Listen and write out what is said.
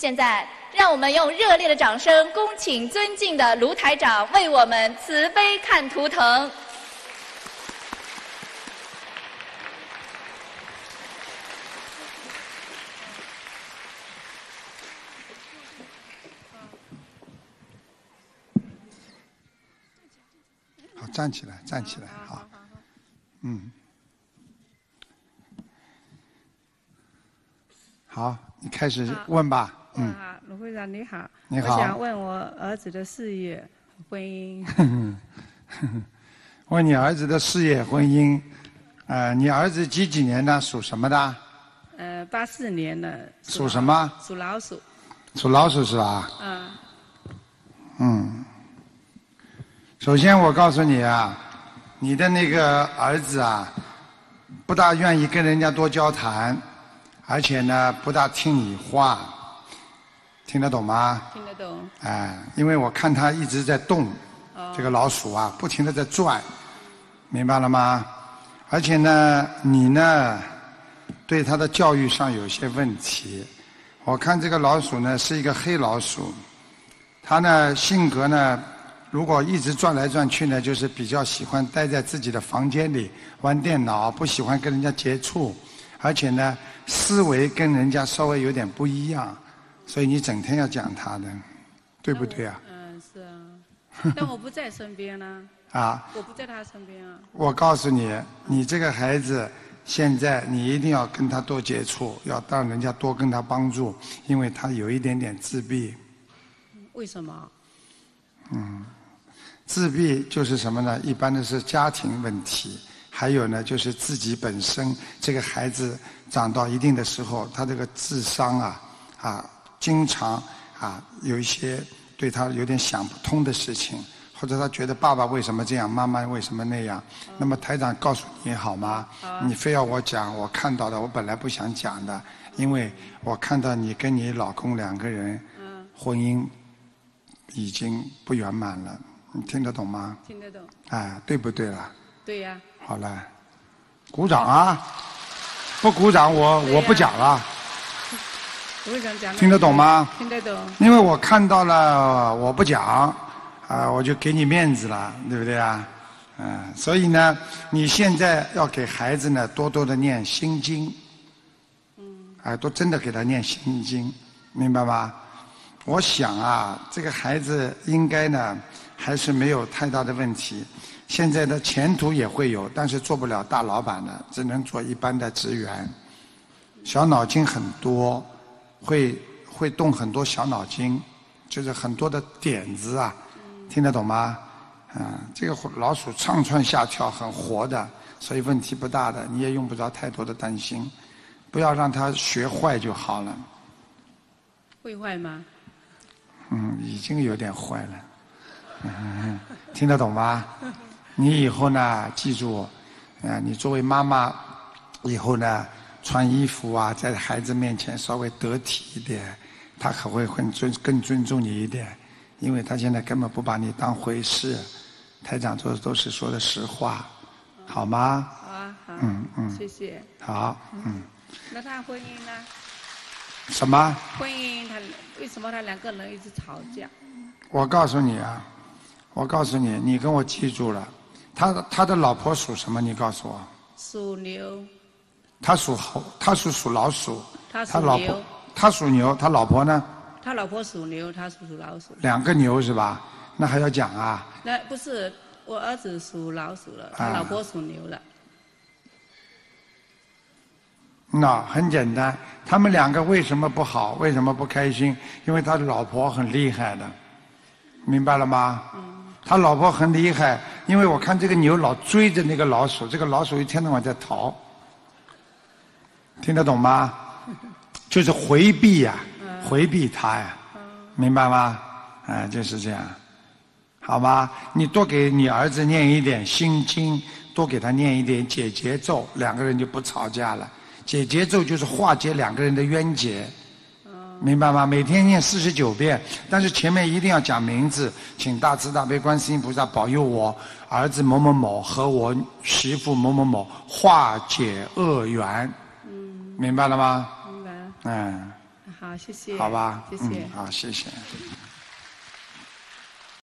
现在，让我们用热烈的掌声恭请尊敬的卢台长为我们慈悲看图腾。好，站起来，站起来，好，嗯，好，你开始问吧。啊，卢会长，你好。你好。我想问我儿子的事业、婚姻。问你儿子的事业、婚姻。呃，你儿子几几年的？属什么的？呃，八四年的。属什么？属老鼠。属老鼠是吧？嗯。嗯。首先，我告诉你啊，你的那个儿子啊，不大愿意跟人家多交谈，而且呢，不大听你话。听得懂吗？听得懂。哎，因为我看他一直在动，这个老鼠啊，不停的在转，明白了吗？而且呢，你呢，对他的教育上有些问题。我看这个老鼠呢，是一个黑老鼠，它呢性格呢，如果一直转来转去呢，就是比较喜欢待在自己的房间里玩电脑，不喜欢跟人家接触，而且呢，思维跟人家稍微有点不一样。所以你整天要讲他的，对不对啊？嗯，是啊。但我不在身边呢。啊。我不在他身边啊。我告诉你，你这个孩子现在你一定要跟他多接触，要让人家多跟他帮助，因为他有一点点自闭。为什么？嗯，自闭就是什么呢？一般的是家庭问题，还有呢，就是自己本身这个孩子长到一定的时候，他这个智商啊，啊。经常啊，有一些对他有点想不通的事情，或者他觉得爸爸为什么这样，妈妈为什么那样。那么，台长告诉你好吗？你非要我讲，我看到的，我本来不想讲的，因为我看到你跟你老公两个人，婚姻已经不圆满了。你听得懂吗？听得懂。哎，对不对了？对呀。好了，鼓掌啊！不鼓掌，我我不讲了。听得懂吗？听得懂。因为我看到了，我不讲啊，我就给你面子了，对不对啊？嗯，所以呢，你现在要给孩子呢，多多的念心经。嗯。啊，都真的给他念心经，明白吗？我想啊，这个孩子应该呢，还是没有太大的问题。现在的前途也会有，但是做不了大老板的，只能做一般的职员。小脑筋很多。会会动很多小脑筋，就是很多的点子啊，听得懂吗？啊，这个老鼠上蹿下跳，很活的，所以问题不大的，你也用不着太多的担心，不要让它学坏就好了。会坏吗？嗯，已经有点坏了。听得懂吗？你以后呢，记住，你作为妈妈以后呢。穿衣服啊，在孩子面前稍微得体一点，他可会很尊更尊重你一点，因为他现在根本不把你当回事。台长说的都是说的实话，好吗？好啊，好。嗯嗯，谢谢。好，嗯。那他婚姻呢？什么？婚姻他为什么他两个人一直吵架？我告诉你啊，我告诉你，你跟我记住了，他他的老婆属什么？你告诉我。属牛。他属猴，他属属老鼠。他老婆他属牛，他老婆呢？他老婆属牛，他属鼠老鼠。两个牛是吧？那还要讲啊？那不是我儿子属老鼠了，他老婆属牛了。那很简单，他们两个为什么不好？为什么不开心？因为他老婆很厉害的，明白了吗？嗯。他老婆很厉害，因为我看这个牛老追着那个老鼠，这个老鼠一天到晚在逃。听得懂吗？就是回避呀，回避他呀，明白吗？啊，就是这样，好吗？你多给你儿子念一点心经，多给他念一点解结咒，两个人就不吵架了。解结咒就是化解两个人的冤结，明白吗？每天念四十九遍，但是前面一定要讲名字，请大慈大悲观世音菩萨保佑我儿子某某某和我媳妇某某某化解恶缘。明白了吗？明白了。嗯。好，谢谢。好吧，谢谢。好，谢谢。